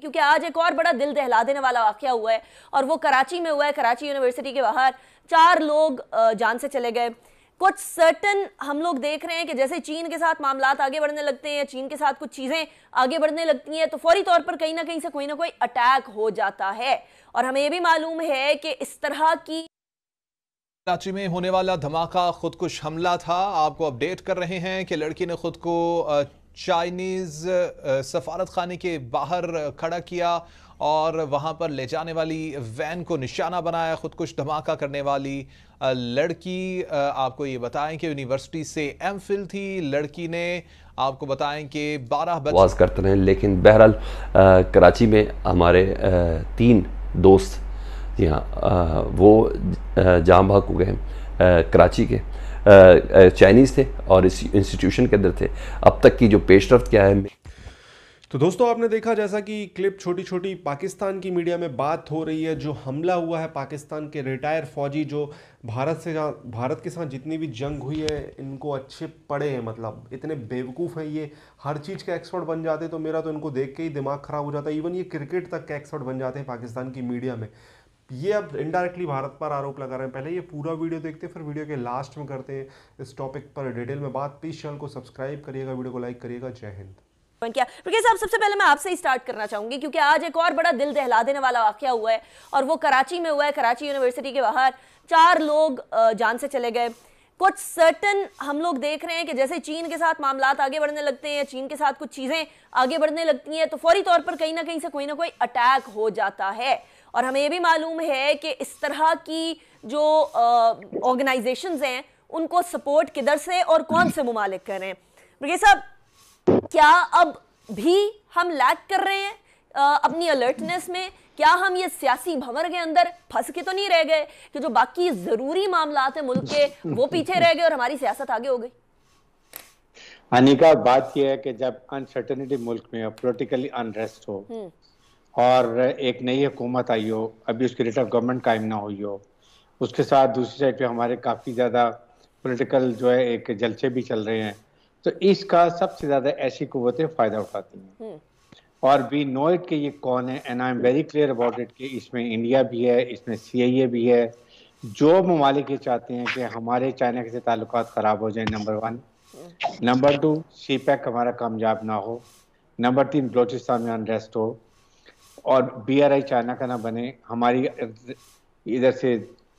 क्योंकि आज एक और बड़ा दिल दहला देने वाला वाक़ हुआ है और वो कराची में हुआ है कराची यूनिवर्सिटी के बाहर चार लोग जान से चले गए कुछ सर्टन हम लोग देख रहे हैं कि जैसे चीन के साथ मामला आगे बढ़ने लगते हैं चीन के साथ कुछ चीज़ें आगे बढ़ने लगती हैं तो फौरी तौर पर कहीं ना कहीं से कोई ना कोई अटैक हो जाता है और हमें ये भी मालूम है कि इस तरह की कराची में होने वाला धमाका खुदकुश हमला था आपको अपडेट कर रहे हैं कि लड़की ने खुद को चाइनीज़ सफारत खाने के बाहर खड़ा किया और वहाँ पर ले जाने वाली वैन को निशाना बनाया खुद कुछ धमाका करने वाली uh, लड़की uh, आपको ये बताएं कि यूनिवर्सिटी से एम फिल थी लड़की ने आपको बताएं कि बारह बज करते रहे लेकिन बहरहाल uh, कराची में हमारे आ, तीन दोस्त जी हाँ वो जाम भाग हो गए कराची के चाइनीज़ थे और इस इंस्टीट्यूशन के अंदर थे अब तक की जो पेशरफ क्या है तो दोस्तों आपने देखा जैसा कि क्लिप छोटी छोटी पाकिस्तान की मीडिया में बात हो रही है जो हमला हुआ है पाकिस्तान के रिटायर फौजी जो भारत से भारत के साथ जितनी भी जंग हुई है इनको अच्छे पड़े हैं मतलब इतने बेवकूफ़ हैं ये हर चीज़ के एक्सपर्ट बन जाते तो मेरा तो इनको देख के ही दिमाग ख़राब हो जाता है इवन ये क्रिकेट तक के एक्सपर्ट बन जाते हैं पाकिस्तान की मीडिया में ये अब इनडायरेक्टली भारत पर आरोप लगा रहे हैं पहले ये पूरा वीडियो देखते हैं फिर वीडियो के लास्ट में करते हैं इस टॉपिक पर डिटेल में बात प्लीज चैनल को सब्सक्राइब करिएगा वीडियो को लाइक करिएगा जय हिंद किया सबसे पहले मैं आपसे ही स्टार्ट करना चाहूंगी क्योंकि आज एक और बड़ा दिल दहला देने वाला वाक्य हुआ है और वो कराची में हुआ है कराची यूनिवर्सिटी के बाहर चार लोग जान से चले गए कुछ सर्टन हम लोग देख रहे हैं कि जैसे चीन के साथ मामला आगे बढ़ने लगते हैं चीन के साथ कुछ चीज़ें आगे बढ़ने लगती हैं तो फौरी तौर पर कहीं ना कहीं से कोई ना कोई अटैक हो जाता है और हमें ये भी मालूम है कि इस तरह की जो ऑर्गेनाइजेशन हैं उनको सपोर्ट किधर से और कौन से ममालिक कर रहे हैं साहब क्या अब भी हम लैक कर रहे हैं आ, अपनी अलर्टनेस में क्या हम ये सियासी भंवर के अंदर फंस के तो नहीं रह गए कि जो बाकी जरूरी मामला है मुल्क के वो पीछे रह गए और हमारी सियासत आगे हो गई अनिका बात यह है कि जब अनसर्टनिटी मुल्क में पोलिटिकली अनरेस्ट हो हम्म। और एक नई हुकूमत आई हो अभी उसकी रेट ऑफ गवर्नमेंट कायम ना हुई हो उसके साथ दूसरी साइड पे हमारे काफ़ी ज़्यादा पॉलिटिकल जो है एक जलसे भी चल रहे हैं तो इसका सबसे ज़्यादा ऐसी कुतें फ़ायदा उठाती हैं हम्म। और वी नो इट कि ये कौन है and I am very clear about it कि इसमें इंडिया भी है इसमें सी भी है जो ममालिक ये चाहते हैं कि हमारे चाइना के से ताल्लुक ख़राब हो जाए number one number two CPEC हमारा कामयाब ना हो नंबर तीन बलोचिस्तान में अनरेस्ट हो और बी आर आई चाइना का ना बने हमारी इधर से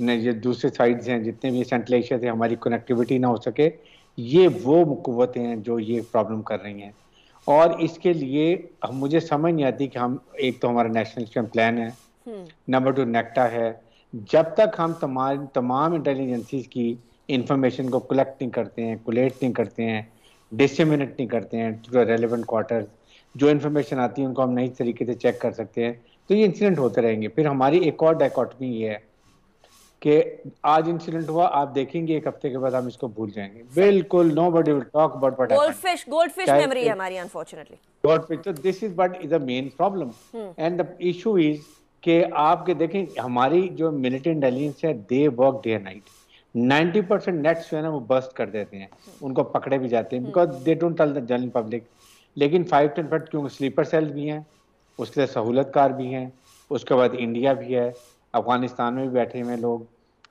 ये दूसरे साइड्स हैं जितने भी सेंट्रल एशिया से हमारी कनेक्टिविटी ना हो सके ये वो कुतें हैं जो ये प्रॉब्लम कर रही हैं और इसके लिए मुझे समझ नहीं आती कि हम एक तो हमारा नेशनल प्लान है नंबर टू नेक्टा है जब तक हम तमाम तमाम इंटेलिजेंसीज की इंफॉर्मेशन को कलेक्ट नहीं करते हैं कुलेट नहीं करते हैं डिसमिनेट नहीं करते हैं टू रेलिवेंट क्वार्टर जो इन्फॉर्मेशन आती है उनको हम नई तरीके से चेक कर सकते हैं तो ये इंसिडेंट होते रहेंगे फिर हमारी एक और डाइकॉटमी ये है कि आज इंसिडेंट हुआ आप देखेंगे एक हफ्ते के बाद हम इसको भूल जाएंगे बिल्कुल nobody will talk about but goldfish goldfish memory है हमारी अनफॉर्चूनेटली गोल्डफिश तो this is but is the main problem and the issue is कि के देखें हमारी जो मिलिटेंट इंटेलिजेंस है they work day night 90 percent nets जो है ना वो बस्ट कर देते हैं hmm. उनको पकड़े भी जाते हैं because they don't tell the general public लेकिन फाइव टेन फट क्योंकि स्लीपर सेल भी हैं उसके लिए सहूलतकार भी हैं उसके बाद इंडिया भी है अफगानिस्तान में भी बैठे हुए हैं लोग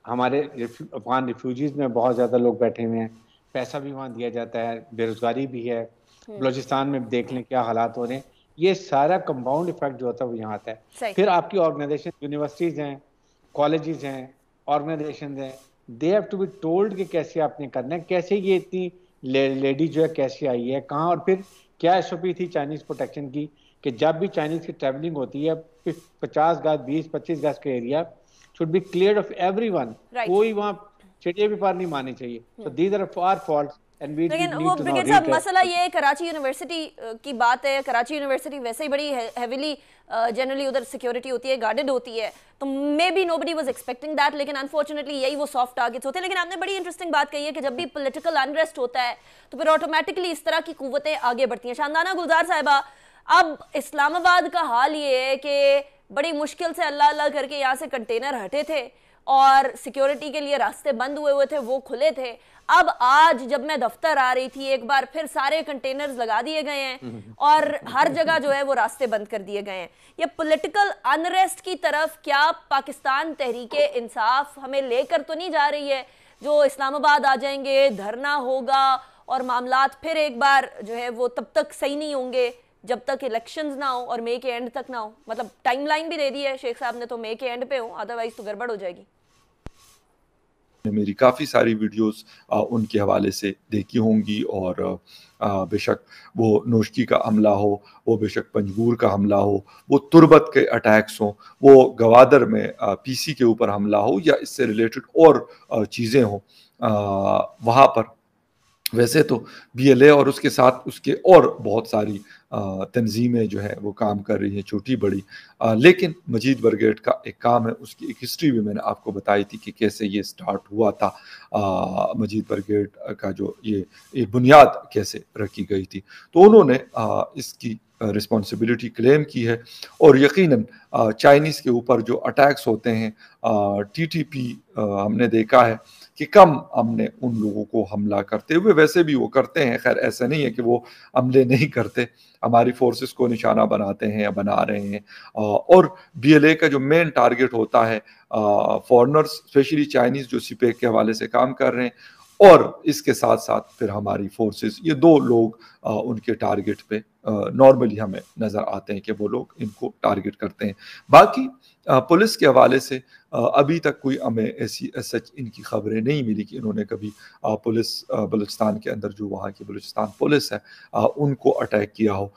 हमारे अफगान रिफ्यूजीज में बहुत ज़्यादा लोग बैठे हुए हैं पैसा भी वहाँ दिया जाता है बेरोजगारी भी है हम्म। बलोचिस्तान में देख लें क्या हालात हो रहे हैं ये सारा कंपाउंड इफेक्ट जो होता है वो यहाँ आता है फिर आपकी ऑर्गेनाइजेशन यूनिवर्सिटीज़ हैं कॉलेजेस हैं ऑर्गेनाइजेशन हैं they have to be told कि कैसे आपने करना है कैसे ये इतनी लेडी जो है कैसे आई है कहाँ और फिर क्या एस थी चाइनीज़ प्रोटेक्शन की कि जब भी चाइनीज की ट्रैवलिंग होती है पचास गज बीस पच्चीस गज का area should be clear of everyone कोई वहाँ चिड़िया भी पार नहीं मानी चाहिए तो दीज आर फार फॉल्ट लेकिन वो ब्रिगेड साहब मसला ये है कराची यूनिवर्सिटी की बात है कराची यूनिवर्सिटी वैसे ही बड़ी हैविली जनरली उधर सिक्योरिटी होती है गार्डेड होती है तो maybe nobody was expecting that लेकिन अनफॉर्चुनेटली यही वो सॉफ्ट टारगेट्स होते हैं लेकिन आपने बड़ी इंटरेस्टिंग बात कही है कि जब भी पोलिटिकल अनरेस्ट होता है तो फिर ऑटोमेटिकली इस तरह की कुतें आगे बढ़ती हैं शानदाना गुलजार साहबा अब इस्लामाबाद का हाल ये है कि बड़ी मुश्किल से अल्लाह अल्लाह करके यहाँ से कंटेनर हटे थे और सिक्योरिटी के लिए रास्ते बंद हुए हुए थे वो खुले थे अब आज जब मैं दफ्तर आ रही थी एक बार फिर सारे कंटेनर्स लगा दिए गए हैं और हर जगह जो है वो रास्ते बंद कर दिए गए हैं ये पॉलिटिकल अनरेस्ट की तरफ क्या पाकिस्तान तहरीक इंसाफ हमें लेकर तो नहीं जा रही है जो इस्लामाबाद आ जाएंगे धरना होगा और मामला फिर एक बार जो है वो तब तक सही नहीं होंगे जब तक इलेक्शंस ना हो और मई के एंड तक ना हो मतलब टाइमलाइन भी दे दी है शेख साहब ने तो मई के एंड पे हो अदरवाइज तो गड़बड़ हो जाएगी मेरी काफ़ी सारी वीडियोस आ, उनके हवाले से देखी होंगी और बेशक वो नोशकी का हमला हो वो बेशक पंजगूर का हमला हो वो तुरबत के अटैक्स हो वो गवादर में पीसी के ऊपर हमला हो या इससे रिलेटेड और चीज़ें हो वहाँ पर वैसे तो बीएलए और उसके साथ उसके और बहुत सारी तंजीमें जो है वो काम कर रही हैं छोटी बड़ी लेकिन मजीद बरगेट का एक काम है उसकी एक हिस्ट्री भी मैंने आपको बताई थी कि कैसे ये स्टार्ट हुआ था आ, मजीद बरगेट का जो ये, ये बुनियाद कैसे रखी गई थी तो उन्होंने आ, इसकी रिस्पॉन्सिबिलिटी क्लेम की है और यकीनन चाइनीज़ के ऊपर जो अटैक्स होते हैं टीटीपी हमने देखा है कि कम हमने उन लोगों को हमला करते हुए वैसे भी वो करते हैं खैर ऐसा नहीं है कि वो हमले नहीं करते हमारी फोर्सेस को निशाना बनाते हैं या बना रहे हैं और बीएलए का जो मेन टारगेट होता है फॉरनर्स स्पेशली चाइनीज जो सीपेक के हवाले से काम कर रहे हैं और इसके साथ साथ फिर हमारी फोर्सेस ये दो लोग आ, उनके टारगेट पे नॉर्मली हमें नज़र आते हैं कि वो लोग इनको टारगेट करते हैं बाकी पुलिस के हवाले से अभी तक कोई हमें ऐसी सच इनकी खबरें नहीं मिली कि इन्होंने कभी पुलिस बलूचिस्तान के अंदर जो वहाँ की बलूचिस्तान पुलिस है उनको अटैक किया हो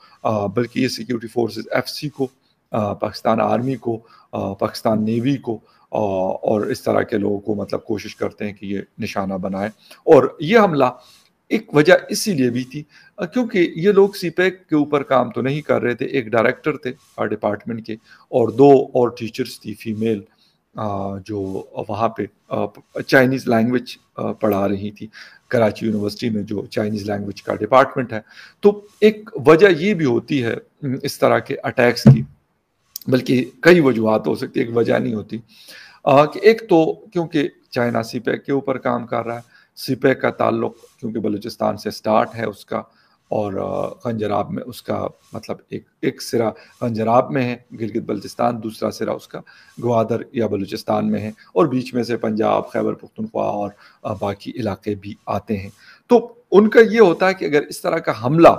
बल्कि ये सिक्योरिटी एफ सी को पाकिस्तान आर्मी को पाकिस्तान नेवी को और इस तरह के लोगों को मतलब कोशिश करते हैं कि ये निशाना बनाए और ये हमला एक वजह इसीलिए भी थी क्योंकि ये लोग सी e के ऊपर काम तो नहीं कर रहे थे एक डायरेक्टर थे डिपार्टमेंट के और दो और टीचर्स थी फीमेल जो वहाँ पे चाइनीज़ लैंग्वेज पढ़ा रही थी कराची यूनिवर्सिटी में जो चाइनीज़ लैंग्वेज का डिपार्टमेंट है तो एक वजह ये भी होती है इस तरह के अटैक्स की बल्कि कई वजूहत हो सकती है एक वजह नहीं होती आ, कि एक तो क्योंकि चाइना सीपैक के ऊपर काम कर रहा है सीपैक का ताल्लुक क्योंकि बलूचिस्तान से स्टार्ट है उसका और खंजराब में उसका मतलब एक एक सिरा खंजराब में है गिलगित बल्तिस्तान दूसरा सिरा उसका ग्वादर या बलूचिस्तान में है और बीच में से पंजाब खैबर पुख्तनख्वा और बाकी इलाके भी आते हैं तो उनका ये होता है कि अगर इस तरह का हमला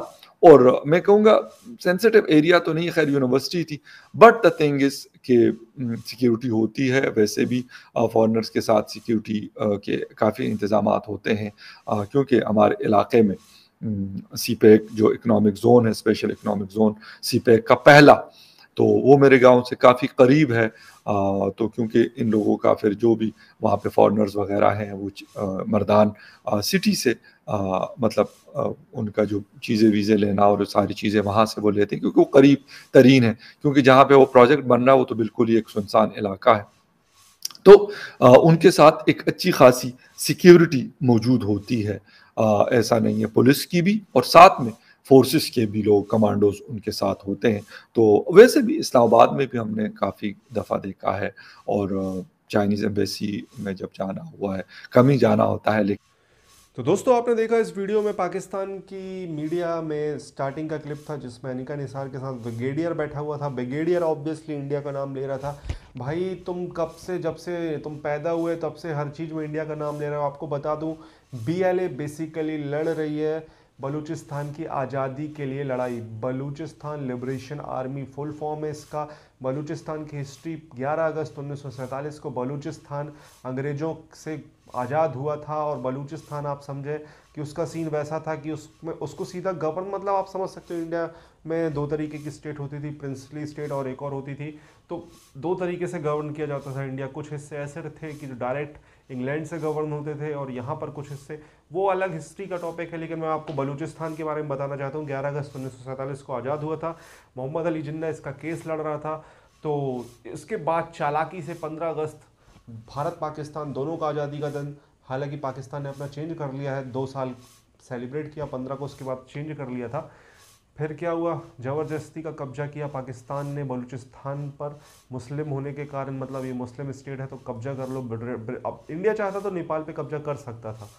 और मैं कहूँगा सेंसिटिव एरिया तो नहीं खैर यूनिवर्सिटी थी बट द थिंग इज के सिक्योरिटी होती है वैसे भी फॉरनर्स के साथ सिक्योरिटी के काफ़ी इंतज़ाम होते हैं क्योंकि हमारे इलाके में सी हम्म, पैक e जो इकनॉमिक जोन है special economic zone CPEC का पहला तो वो मेरे गांव से काफ़ी करीब है आ, तो क्योंकि इन लोगों का फिर जो भी वहाँ पे फॉरनर्स वगैरह हैं वो मर्दान आ, सिटी से आ, मतलब आ, उनका जो चीज़ें वीज़े लेना और सारी चीज़ें वहाँ से वो लेते हैं क्योंकि वो करीब तरीन है क्योंकि जहाँ पे वो प्रोजेक्ट बन रहा है वो तो बिल्कुल ही एक सुनसान इलाका है तो आ, उनके साथ एक अच्छी खासी सिक्योरिटी मौजूद होती है आ, ऐसा नहीं है पुलिस की भी और साथ में फोर्सेस के भी लोग कमांडोज उनके साथ होते हैं तो वैसे भी इस्लामाबाद में भी हमने काफ़ी दफ़ा देखा है और चाइनीज़ एम्बेसी में जब जाना हुआ है कमी जाना होता है लेकिन तो दोस्तों आपने देखा इस वीडियो में पाकिस्तान की मीडिया में स्टार्टिंग का क्लिप था जिसमें अनिका निसार के साथ ब्रिगेडियर बैठा हुआ था ब्रिगेडियर ऑब्वियसली इंडिया का नाम ले रहा था भाई तुम कब से जब से तुम पैदा हुए तब से हर चीज़ में इंडिया का नाम ले रहे हो आपको बता दूं बीएलए बेसिकली लड़ रही है बलूचिस्तान की आज़ादी के लिए लड़ाई Balochistan liberation army full form है इसका बलूचिस्तान की हिस्ट्री 11 अगस्त उन्नीस को बलूचिस्तान अंग्रेज़ों से आज़ाद हुआ था और बलूचिस्तान आप समझें कि उसका सीन वैसा था कि उसमें उसको सीधा गवर्न मतलब आप समझ सकते हो इंडिया में दो तरीके की स्टेट होती थी प्रिंसली स्टेट और एक और होती थी तो दो तरीके से गवर्न किया जाता था इंडिया कुछ हिस्से ऐसे थे कि जो डायरेक्ट इंग्लैंड से गवर्न होते थे और यहाँ पर कुछ हिस्से वो अलग हिस्ट्री का टॉपिक है लेकिन मैं आपको बलूचिस्तान के बारे में बताना चाहता हूँ ग्यारह अगस्त उन्नीस को आज़ाद हुआ था मोहम्मद अली जिन्ना इसका केस लड़ रहा था तो इसके बाद चालाकी से पंद्रह अगस्त भारत पाकिस्तान दोनों का आज़ादी का दिन हालांकि पाकिस्तान ने अपना चेंज कर लिया है दो साल सेलिब्रेट किया पंद्रह को उसके बाद चेंज कर लिया था फिर क्या हुआ ज़बरदस्ती का कब्जा किया पाकिस्तान ने बलूचिस्तान पर मुस्लिम होने के कारण मतलब ये मुस्लिम स्टेट है तो कब्जा कर लो अब इंडिया चाहता तो नेपाल पे कब्जा कर सकता था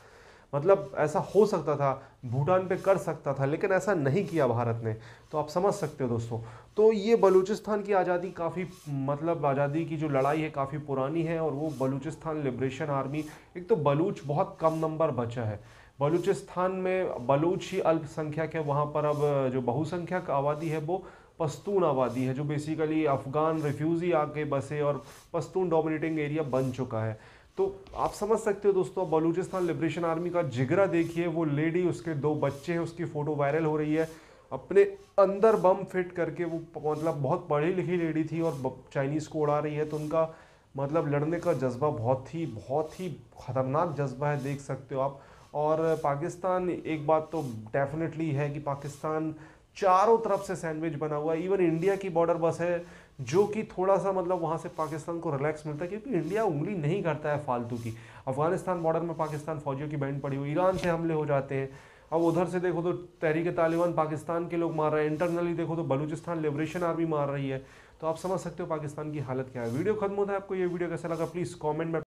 मतलब ऐसा हो सकता था भूटान पे कर सकता था लेकिन ऐसा नहीं किया भारत ने तो आप समझ सकते हो दोस्तों तो ये बलूचिस्तान की आज़ादी काफ़ी मतलब आज़ादी की जो लड़ाई है काफ़ी पुरानी है और वो बलूचिस्तान लिब्रेशन आर्मी एक तो बलूच बहुत कम नंबर बचा है बलूचिस्तान में बलूच ही अल्पसंख्यक है वहाँ पर अब जो बहुसंख्यक आबादी है वो पस्तून आबादी है जो बेसिकली अफ़गान रिफ्यूज़ी आके बसे और पस्तून डोमिनेटिंग एरिया बन चुका है तो आप समझ सकते हो दोस्तों बलूचिस्तान लिब्रेशन आर्मी का जिगरा देखिए वो लेडी उसके दो बच्चे हैं उसकी फ़ोटो वायरल हो रही है अपने अंदर बम फिट करके वो मतलब बहुत पढ़ी लिखी लेडी थी और चाइनीज़ को उड़ा रही है तो उनका मतलब लड़ने का जज्बा बहुत ही बहुत ही ख़तरनाक जज्बा है देख सकते हो आप और पाकिस्तान एक बात तो डेफिनेटली है कि पाकिस्तान चारों तरफ से सैंडविच बना हुआ है इवन इंडिया की बॉर्डर बस है जो कि थोड़ा सा मतलब वहाँ से पाकिस्तान को रिलैक्स मिलता है क्योंकि इंडिया उंगली नहीं करता है फालतू की अफगानिस्तान बॉर्डर में पाकिस्तान फौजियों की बैंड पड़ी हुई ईरान से हमले हो जाते हैं अब उधर से देखो तो तहरीक तालिबान पाकिस्तान के लोग मार रहे हैं इंटरनली देखो तो बलूचिस्तान लिबरेशन आर्मी मार रही है तो आप समझ सकते हो पाकिस्तान की हालत क्या है वीडियो खत्म होता है आपको ये वीडियो कैसा लगा प्लीज़ कॉमेंट में